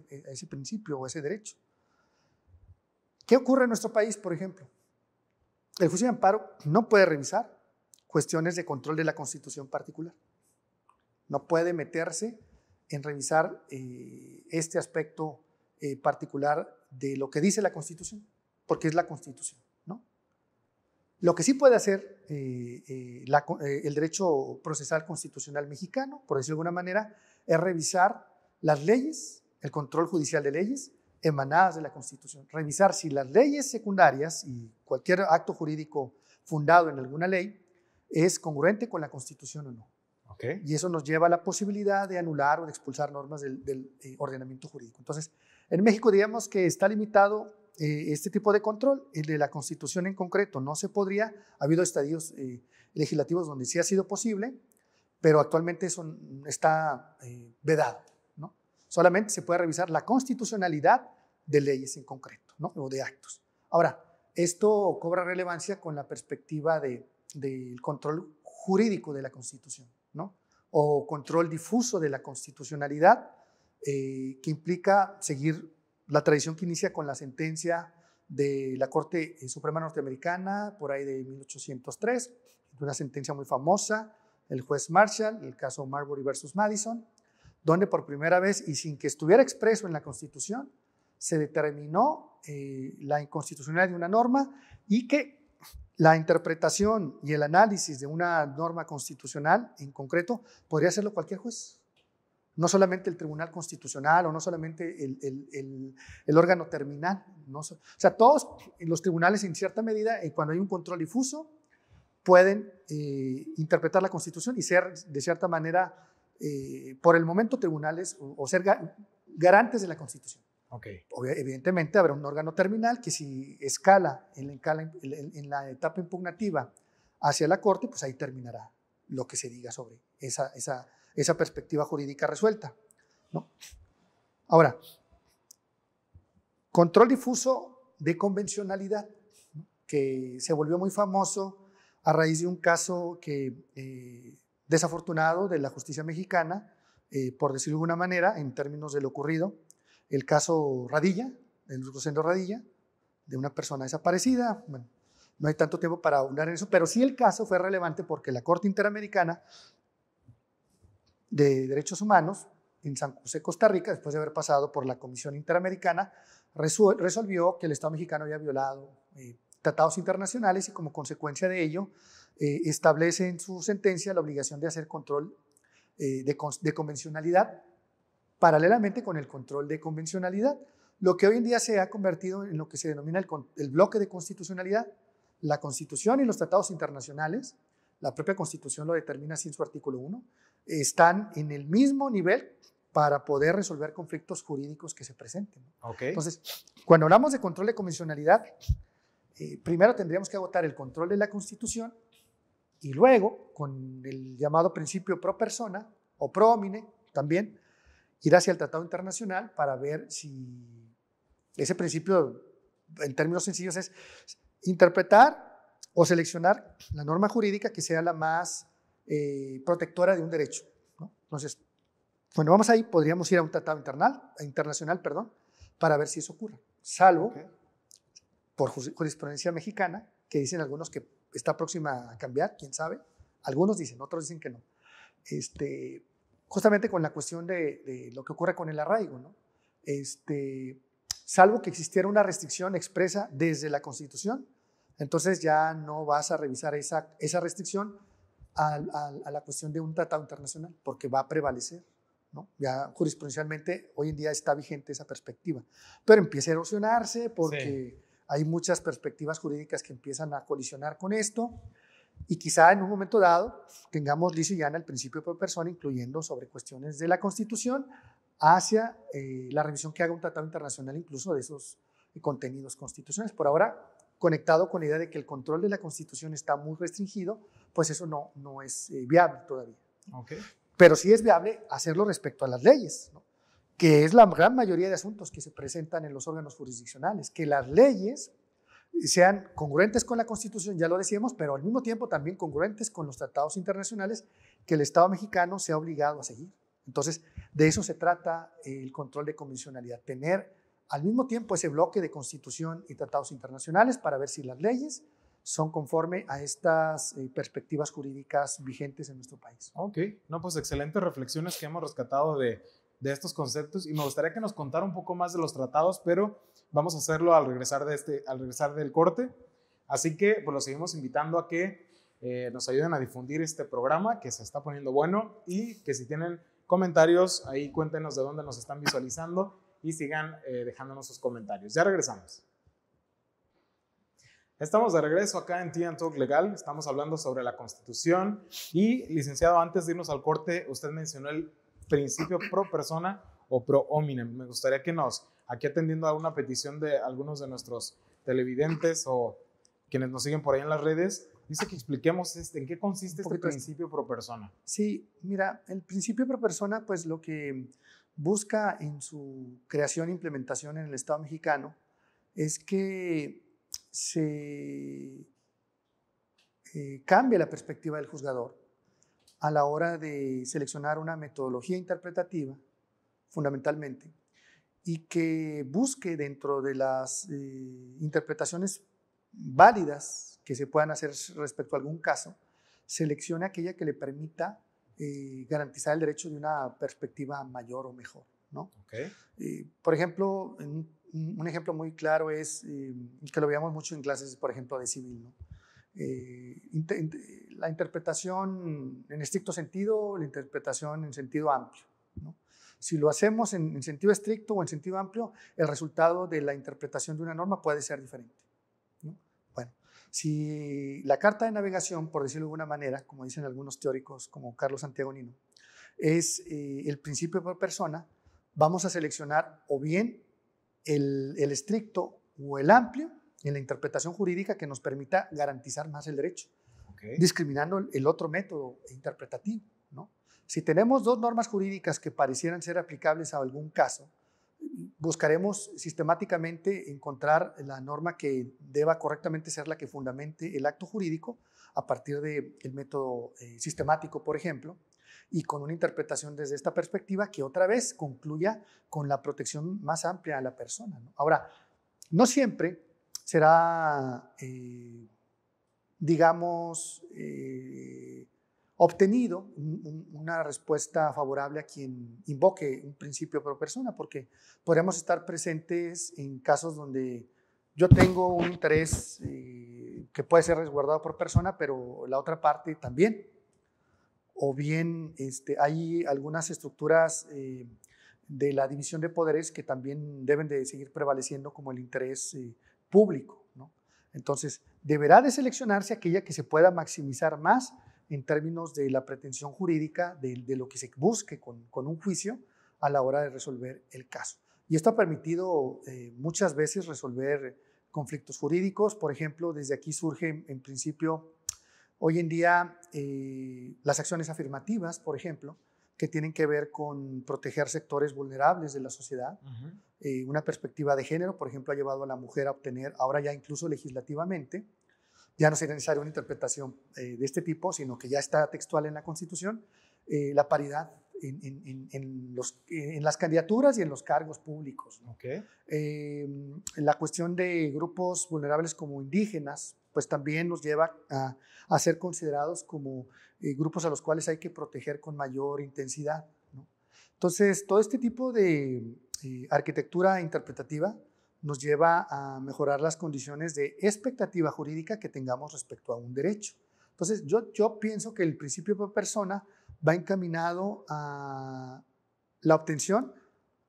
principio o a ese derecho. ¿Qué ocurre en nuestro país, por ejemplo? El juicio de amparo no puede revisar cuestiones de control de la constitución particular. No puede meterse en revisar eh, este aspecto particular de lo que dice la constitución, porque es la constitución. Lo que sí puede hacer eh, eh, eh, el derecho procesal constitucional mexicano, por decirlo de alguna manera, es revisar las leyes, el control judicial de leyes emanadas de la Constitución, revisar si las leyes secundarias y cualquier acto jurídico fundado en alguna ley es congruente con la Constitución o no. Y eso nos lleva a la posibilidad de anular o de expulsar normas del, del ordenamiento jurídico. Entonces, en México digamos que está limitado eh, este tipo de control, el de la Constitución en concreto, no se podría. Ha habido estadios eh, legislativos donde sí ha sido posible, pero actualmente eso está eh, vedado. ¿no? Solamente se puede revisar la constitucionalidad de leyes en concreto ¿no? o de actos. Ahora, esto cobra relevancia con la perspectiva del de, del control jurídico de la Constitución ¿no? o control difuso de la constitucionalidad que implica seguir la tradición que inicia con la sentencia de la Corte eh, Suprema Norteamericana, por ahí de 1803, una sentencia muy famosa, el juez Marshall, el caso Marbury versus Madison, donde por primera vez y sin que estuviera expreso en la Constitución, se determinó eh, la inconstitucionalidad de una norma y que la interpretación y el análisis de una norma constitucional en concreto podría hacerlo cualquier juez no solamente el Tribunal Constitucional o no solamente el, el, el, órgano terminal. No o sea, todos los tribunales en cierta medida, eh, cuando hay un control difuso, pueden eh, interpretar la Constitución y ser de cierta manera, eh, por el momento, tribunales o, ser garantes de la Constitución. Okay. evidentemente habrá un órgano terminal que si escala en la, en la etapa impugnativa hacia la Corte, pues ahí terminará lo que se diga sobre esa, esa esa perspectiva jurídica resuelta. ¿no? Ahora, control difuso de convencionalidad, que se volvió muy famoso a raíz de un caso que, eh, desafortunado de la justicia mexicana, eh, por decirlo de alguna manera, en términos de lo ocurrido, el caso Radilla, el Radilla, de una persona desaparecida. Bueno, no hay tanto tiempo para hablar en eso, pero sí el caso fue relevante porque la Corte Interamericana de Derechos Humanos en San José, Costa Rica, después de haber pasado por la Comisión Interamericana, resolvió que el Estado mexicano había violado eh, tratados internacionales y como consecuencia de ello eh, establece en su sentencia la obligación de hacer control eh, de, convencionalidad paralelamente con el control de convencionalidad, lo que hoy en día se ha convertido en lo que se denomina el bloque de constitucionalidad, la Constitución y los tratados internacionales, la propia Constitución lo determina así en su artículo 1, están en el mismo nivel para poder resolver conflictos jurídicos que se presenten. Entonces, cuando hablamos de control de convencionalidad, eh, primero tendríamos que agotar el control de la Constitución y luego, con el llamado principio pro persona o pro homine también, ir hacia el Tratado Internacional para ver si ese principio, en términos sencillos, es interpretar o seleccionar la norma jurídica que sea la más eh, protectora de un derecho. Entonces, bueno, vamos ahí, podríamos ir a un tratado internacional perdón, para ver si eso ocurre, salvo por jurisprudencia mexicana, que dicen algunos que está próxima a cambiar, quién sabe, algunos dicen, otros dicen que no. Este, justamente con la cuestión de, lo que ocurre con el arraigo, Este, salvo que existiera una restricción expresa desde la Constitución entonces ya no vas a revisar esa, restricción a, la cuestión de un tratado internacional, porque va a prevalecer. ¿no? Ya jurisprudencialmente hoy en día está vigente esa perspectiva, pero empieza a erosionarse porque hay muchas perspectivas jurídicas que empiezan a colisionar con esto y quizá en un momento dado tengamos liso y en el principio por persona, incluyendo sobre cuestiones de la Constitución hacia eh, la revisión que haga un tratado internacional incluso de esos contenidos constitucionales. Por ahora conectado con la idea de que el control de la Constitución está muy restringido, pues eso no, no es eh, viable todavía. Okay. Pero sí es viable hacerlo respecto a las leyes, que es la gran mayoría de asuntos que se presentan en los órganos jurisdiccionales, que las leyes sean congruentes con la Constitución, ya lo decíamos, pero al mismo tiempo también congruentes con los tratados internacionales que el Estado mexicano se ha obligado a seguir. Entonces, de eso se trata eh, el control de convencionalidad, tener al mismo tiempo ese bloque de constitución y tratados internacionales para ver si las leyes son conforme a estas eh, perspectivas jurídicas vigentes en nuestro país. Ok, no, pues excelentes reflexiones que hemos rescatado de, de estos conceptos y me gustaría que nos contara un poco más de los tratados, pero vamos a hacerlo al regresar, de este, al regresar del corte. Así que pues los seguimos invitando a que eh, nos ayuden a difundir este programa que se está poniendo bueno y que si tienen comentarios ahí cuéntenos de dónde nos están visualizando y sigan eh, dejándonos sus comentarios. Ya regresamos. Estamos de regreso acá en Tian Talk Legal. Estamos hablando sobre la Constitución. Y, licenciado, antes de irnos al corte, usted mencionó el principio pro persona o pro hominem. Me gustaría que nos, aquí atendiendo a una petición de algunos de nuestros televidentes o quienes nos siguen por ahí en las redes, dice que expliquemos este, en qué consiste este principio pro persona. Sí, mira, el principio pro persona, pues lo que busca en su creación e implementación en el Estado mexicano es que se eh, cambie la perspectiva del juzgador a la hora de seleccionar una metodología interpretativa, fundamentalmente, y que busque dentro de las eh, interpretaciones válidas que se puedan hacer respecto a algún caso, seleccione aquella que le permita eh, garantizar el derecho de una perspectiva mayor o mejor. ¿no? por ejemplo, un, ejemplo muy claro es eh, que lo veamos mucho en clases, por ejemplo, de civil. ¿no? Eh, la interpretación en estricto sentido, la interpretación en sentido amplio. Si lo hacemos en sentido estricto o en sentido amplio, el resultado de la interpretación de una norma puede ser diferente. Si la carta de navegación, por decirlo de alguna manera, como dicen algunos teóricos como Carlos Santiago Nino, es eh, el principio por persona, vamos a seleccionar o bien el, estricto o el amplio en la interpretación jurídica que nos permita garantizar más el derecho, discriminando el otro método interpretativo. Si tenemos dos normas jurídicas que parecieran ser aplicables a algún caso, buscaremos sistemáticamente encontrar la norma que deba correctamente ser la que fundamente el acto jurídico a partir del el método eh, sistemático, por ejemplo, y con una interpretación desde esta perspectiva que otra vez concluya con la protección más amplia a la persona. Ahora, no siempre será, eh, digamos, eh, obtenido una respuesta favorable a quien invoque un principio por persona, porque podríamos estar presentes en casos donde yo tengo un interés eh, que puede ser resguardado por persona, pero la otra parte también. O bien este, hay algunas estructuras eh, de la división de poderes que también deben de seguir prevaleciendo como el interés eh, público. Entonces, deberá de seleccionarse aquella que se pueda maximizar más en términos de la pretensión jurídica de, lo que se busque con, un juicio a la hora de resolver el caso. Y esto ha permitido eh, muchas veces resolver conflictos jurídicos. Por ejemplo, desde aquí surge en principio hoy en día eh, las acciones afirmativas, por ejemplo, que tienen que ver con proteger sectores vulnerables de la sociedad. Eh, una perspectiva de género, por ejemplo, ha llevado a la mujer a obtener, ahora ya incluso legislativamente, ya no sería necesaria una interpretación eh, de este tipo, sino que ya está textual en la Constitución, eh, la paridad en, las candidaturas y en los cargos públicos. Eh, la cuestión de grupos vulnerables como indígenas, pues también nos lleva a, ser considerados como grupos a los cuales hay que proteger con mayor intensidad. Entonces, todo este tipo de arquitectura interpretativa, nos lleva a mejorar las condiciones de expectativa jurídica que tengamos respecto a un derecho. Entonces, yo, yo pienso que el principio por persona va encaminado a la obtención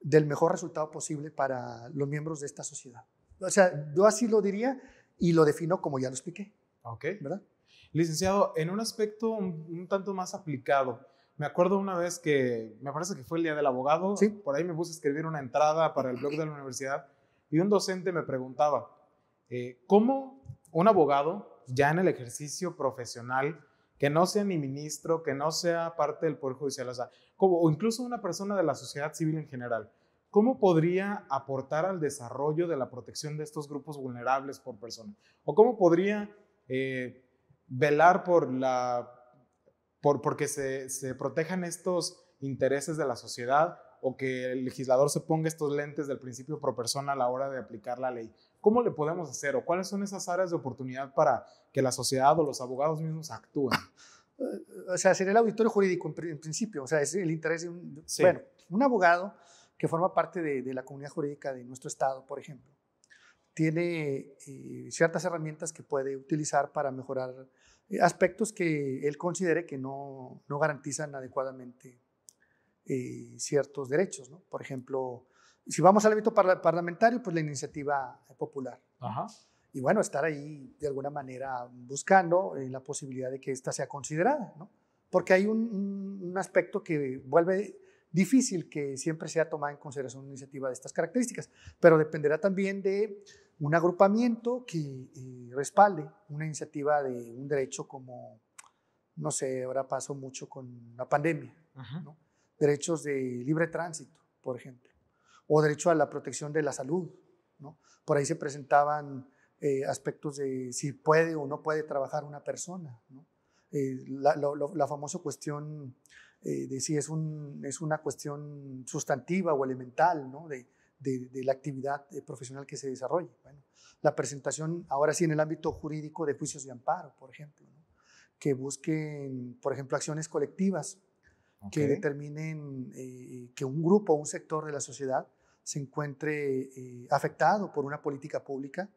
del mejor resultado posible para los miembros de esta sociedad. O sea, yo así lo diría y lo defino como ya lo expliqué. Ok. ¿Verdad? Licenciado, en un aspecto un, tanto más aplicado, me acuerdo una vez que, me parece que fue el día del abogado, por ahí me puse a escribir una entrada para el blog de la universidad y un docente me preguntaba, eh, ¿cómo un abogado ya en el ejercicio profesional, que no sea ni ministro, que no sea parte del Poder Judicial, o, incluso una persona de la sociedad civil en general, ¿cómo podría aportar al desarrollo de la protección de estos grupos vulnerables por persona? ¿O cómo podría eh, velar por la, porque se, se protejan estos intereses de la sociedad o que el legislador se ponga estos lentes del principio pro persona a la hora de aplicar la ley. ¿Cómo le podemos hacer o cuáles son esas áreas de oportunidad para que la sociedad o los abogados mismos actúen? Eh, o sea, sería el auditorio jurídico en, principio, o sea, es el interés de un, bueno, un abogado que forma parte de, la comunidad jurídica de nuestro estado, por ejemplo, tiene eh, ciertas herramientas que puede utilizar para mejorar eh, aspectos que él considere que no, no garantizan adecuadamente eh, ciertos derechos, ¿no? Por ejemplo, si vamos al ámbito parlamentario, pues la iniciativa popular. Y bueno, estar ahí de alguna manera buscando eh, la posibilidad de que esta sea considerada, ¿no? Porque hay un, aspecto que vuelve difícil que siempre sea tomada en consideración una iniciativa de estas características, pero dependerá también de un agrupamiento que eh, respalde una iniciativa de un derecho como, no sé, ahora pasó mucho con la pandemia, ¿no? derechos de libre tránsito, por ejemplo, o derecho a la protección de la salud. Por ahí se presentaban eh, aspectos de si puede o no puede trabajar una persona. ¿no? Eh, la, famosa cuestión eh, de si es, es una cuestión sustantiva o elemental de, la actividad profesional que se desarrolle. la presentación, ahora sí, en el ámbito jurídico de juicios de amparo, por ejemplo, que busquen, por ejemplo, acciones colectivas que determinen eh, que un grupo o un sector de la sociedad se encuentre eh, afectado por una política pública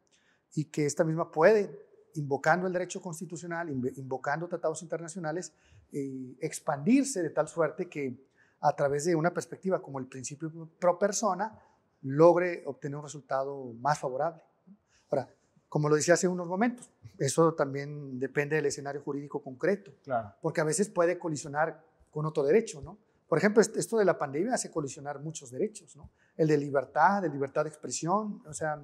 y que esta misma puede, invocando el derecho constitucional, invocando tratados internacionales, eh, expandirse de tal suerte que a través de una perspectiva como el principio pro persona logre obtener un resultado más favorable. Ahora, como lo decía hace unos momentos, eso también depende del escenario jurídico concreto, porque a veces puede colisionar con otro derecho, ¿no? Por ejemplo, esto de la pandemia hace colisionar muchos derechos, ¿no? El de libertad, de libertad de expresión, o sea,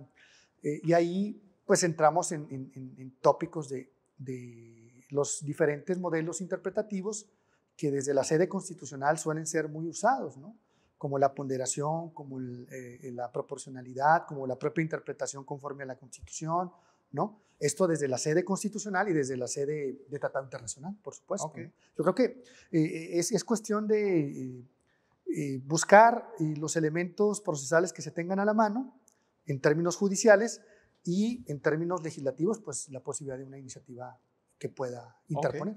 eh, y ahí pues entramos en, en, en tópicos de, de, los diferentes modelos interpretativos que desde la sede constitucional suelen ser muy usados, ¿no? Como la ponderación, como eh, la proporcionalidad, como la propia interpretación conforme a la Constitución, ¿no? Esto desde la sede constitucional y desde la sede de Tratado Internacional, por supuesto. Yo creo que eh, eh, es, cuestión de eh, buscar los elementos procesales que se tengan a la mano en términos judiciales y en términos legislativos, pues la posibilidad de una iniciativa que pueda interponer.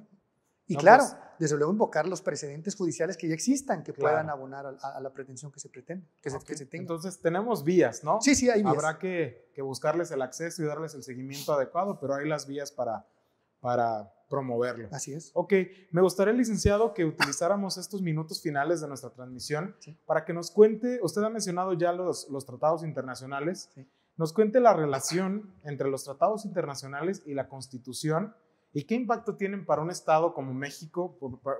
Y claro, pues? desde luego invocar los precedentes judiciales que ya existan, que puedan abonar a, la pretensión que se pretende, que, se, tenga. Entonces, tenemos vías, ¿no? Sí, sí, hay vías. Habrá que, buscarles el acceso y darles el seguimiento adecuado, pero hay las vías para, para promoverlo. Así es. Ok, me gustaría, licenciado, que utilizáramos estos minutos finales de nuestra transmisión para que nos cuente, usted ha mencionado ya los, los tratados internacionales, nos cuente la relación entre los tratados internacionales y la Constitución ¿Y qué impacto tienen para un Estado como México,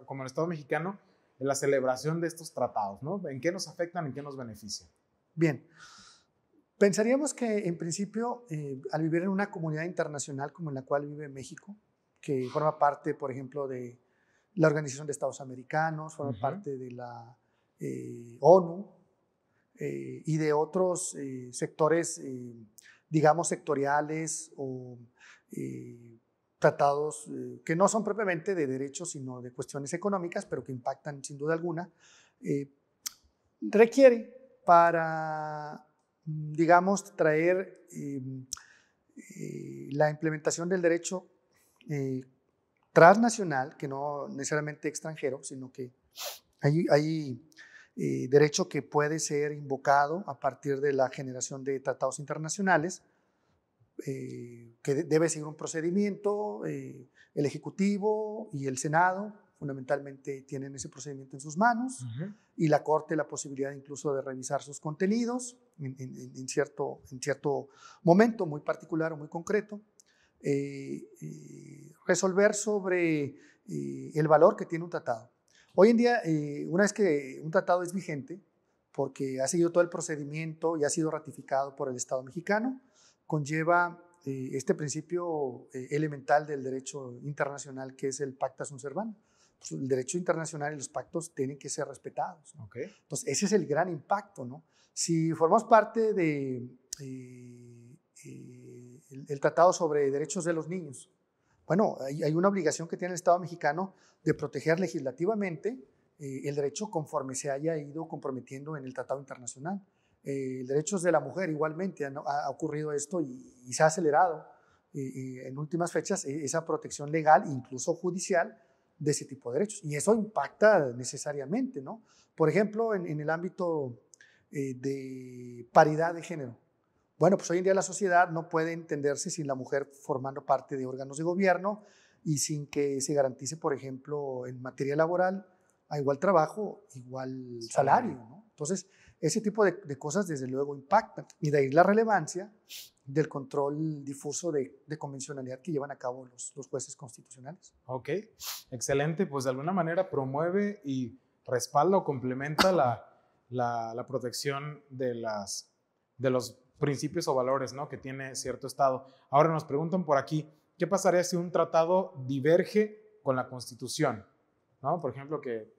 como el Estado mexicano, en la celebración de estos tratados? ¿no? ¿En qué nos afectan, en qué nos benefician? Bien, pensaríamos que en principio, eh, al vivir en una comunidad internacional como en la cual vive México, que forma parte, por ejemplo, de la Organización de Estados Americanos, forma parte de la eh, ONU eh, y de otros sectores, digamos, sectoriales o tratados eh, que no son propiamente de derechos, sino de cuestiones económicas, pero que impactan sin duda alguna, eh, requiere para, mm, digamos, traer eh, la implementación del derecho transnacional, que no necesariamente extranjero, sino que hay derecho que puede ser invocado a partir de la generación de tratados internacionales eh, que debe seguir un procedimiento, eh, el Ejecutivo y el Senado fundamentalmente tienen ese procedimiento en sus manos y la Corte la posibilidad incluso de revisar sus contenidos en, cierto, en cierto momento muy particular o muy concreto, eh, resolver sobre el valor que tiene un tratado. Hoy en día, una vez que un tratado es vigente, porque ha seguido todo el procedimiento y ha sido ratificado por el Estado mexicano, conlleva eh, este principio eh, elemental del derecho internacional que es el pacto sunt servanda. Pues, el derecho internacional y los pactos tienen que ser respetados. Entonces, ese es el gran impacto. Si formamos parte de eh, Tratado sobre Derechos de los Niños, bueno, hay, hay, una obligación que tiene el Estado mexicano de proteger legislativamente el derecho conforme se haya ido comprometiendo en el Tratado Internacional. Eh, derechos de la mujer igualmente ha, ocurrido esto y, se ha acelerado eh, eh, en últimas fechas e, esa protección legal, incluso judicial, de ese tipo de derechos. Y eso impacta necesariamente, ¿no? Por ejemplo, en, el ámbito de paridad de género. Bueno, pues hoy en día la sociedad no puede entenderse sin la mujer formando parte de órganos de gobierno y sin que se garantice, por ejemplo, en materia laboral, a igual trabajo, igual salario, ¿no? Entonces, ese tipo de, cosas desde luego impactan. Y de ahí la relevancia del control difuso de, convencionalidad que llevan a cabo los, jueces constitucionales. Ok, excelente. Pues de alguna manera promueve y respalda o complementa la, protección de, de los principios o valores ¿no? que tiene cierto Estado. Ahora nos preguntan por aquí, ¿qué pasaría si un tratado diverge con la Constitución? ¿No? Por ejemplo, que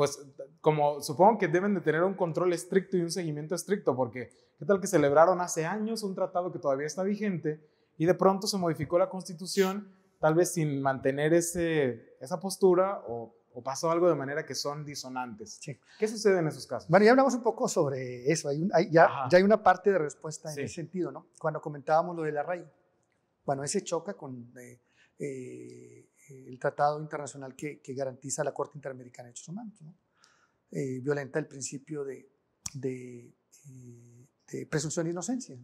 pues como supongo que deben de tener un control estricto y un seguimiento estricto, porque qué tal que celebraron hace años un tratado que todavía está vigente y de pronto se modificó la constitución, tal vez sin mantener ese, esa postura o, pasó algo de manera que son disonantes. ¿Qué sucede en esos casos? Bueno, ya hablamos un poco sobre eso, hay hay, ya, ya, hay una parte de respuesta en ese sentido, ¿no? Cuando comentábamos lo de la raíz bueno, ese choca con... Eh, eh, eh, el tratado internacional que, garantiza la Corte Interamericana de Derechos Humanos. Eh, violenta el principio de, eh, presunción de inocencia.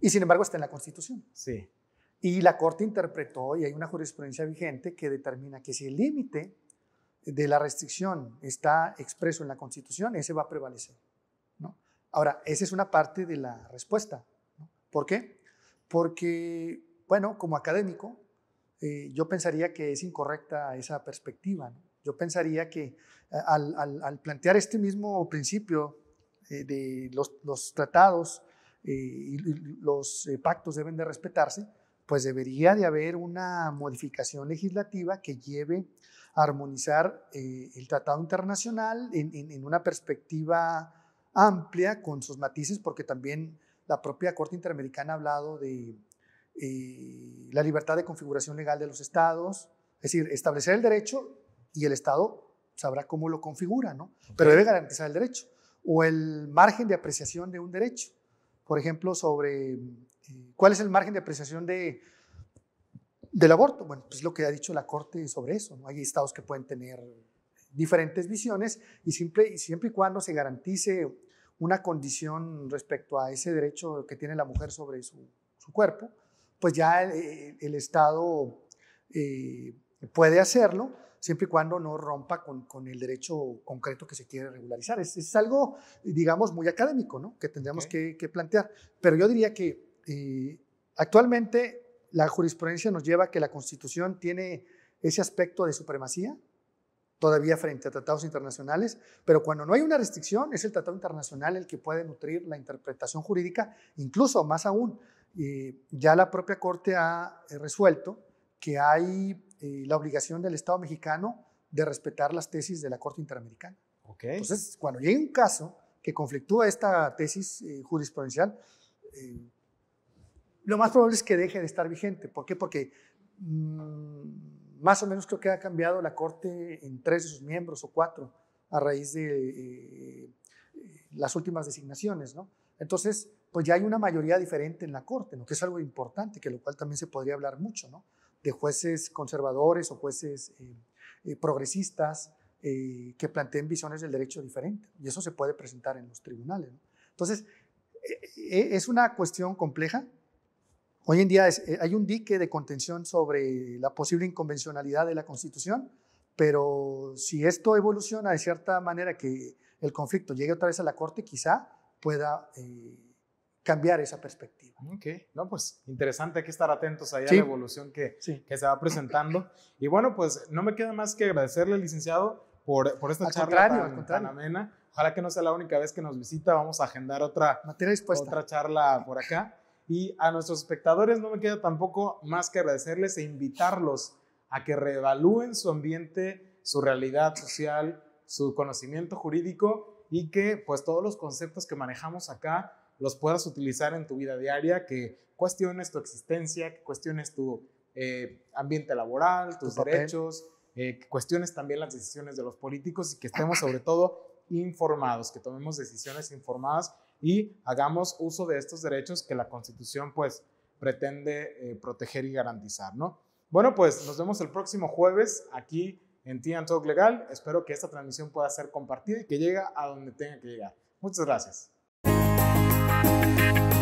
Y sin embargo está en la Constitución. Sí. Y la Corte interpretó, y hay una jurisprudencia vigente que determina que si el límite de la restricción está expreso en la Constitución, ese va a prevalecer. ¿no? Ahora, esa es una parte de la respuesta. ¿Por qué? Porque, bueno, como académico, eh, yo pensaría que es incorrecta esa perspectiva. Yo pensaría que al, plantear este mismo principio eh, de los, tratados eh, y los pactos deben de respetarse, pues debería de haber una modificación legislativa que lleve a armonizar el tratado internacional en una perspectiva amplia con sus matices, porque también la propia Corte Interamericana ha hablado de eh, la libertad de configuración legal de los estados, es decir, establecer el derecho y el estado sabrá cómo lo configura, ¿no? Pero debe garantizar el derecho o el margen de apreciación de un derecho. Por ejemplo, sobre eh, cuál es el margen de apreciación de, del aborto. Bueno, pues lo que ha dicho la Corte sobre eso. ¿no? Hay estados que pueden tener diferentes visiones y siempre y, siempre y cuando se garantice una condición respecto a ese derecho que tiene la mujer sobre su, su cuerpo, pues ya el, eh, Estado eh, puede hacerlo, siempre y cuando no rompa con, el derecho concreto que se quiere regularizar. Es, algo, digamos, muy académico, ¿no? Que tendríamos que, plantear. Pero yo diría que eh, actualmente la jurisprudencia nos lleva a que la Constitución tiene ese aspecto de supremacía todavía frente a tratados internacionales, pero cuando no hay una restricción es el tratado internacional el que puede nutrir la interpretación jurídica, incluso más aún, eh, ya la propia Corte ha eh, resuelto que hay eh, la obligación del Estado mexicano de respetar las tesis de la Corte Interamericana. Entonces, cuando llegue un caso que conflictúa esta tesis jurisprudencial, lo más probable es que deje de estar vigente. ¿Por qué? Porque mm, más o menos creo que ha cambiado la Corte en tres de sus miembros o cuatro a raíz de las últimas designaciones. ¿no? Entonces, pues ya hay una mayoría diferente en la Corte, ¿no? que es algo importante, que lo cual también se podría hablar mucho, ¿no? de jueces conservadores o jueces eh, eh, progresistas eh, que planteen visiones del derecho diferente. Y eso se puede presentar en los tribunales. Entonces, es una cuestión compleja. Hoy en día es, hay un dique de contención sobre la posible inconvencionalidad de la Constitución, pero si esto evoluciona de cierta manera que el conflicto llegue otra vez a la Corte, quizá pueda cambiar esa perspectiva. Ok, no, pues interesante, hay que estar atentos ahí a la evolución que, que se va presentando. Y bueno, pues no me queda más que agradecerle, licenciado, por, por esta charla tan, amena. Ojalá que no sea la única vez que nos visita, vamos a agendar otra, otra charla por acá. Y a nuestros espectadores no me queda tampoco más que agradecerles e invitarlos a que reevalúen su ambiente, su realidad social, su conocimiento jurídico y que pues todos los conceptos que manejamos acá los puedas utilizar en tu vida diaria, que cuestiones tu existencia, que cuestiones tu eh, ambiente laboral, tus derechos, eh, que cuestiones también las decisiones de los políticos y que estemos sobre todo informados, que tomemos decisiones informadas y hagamos uso de estos derechos que la Constitución pues pretende eh, proteger y garantizar, ¿no? Bueno, pues nos vemos el próximo jueves aquí en Tian Talk Legal. Espero que esta transmisión pueda ser compartida y que llegue a donde tenga que llegar. Muchas gracias. Música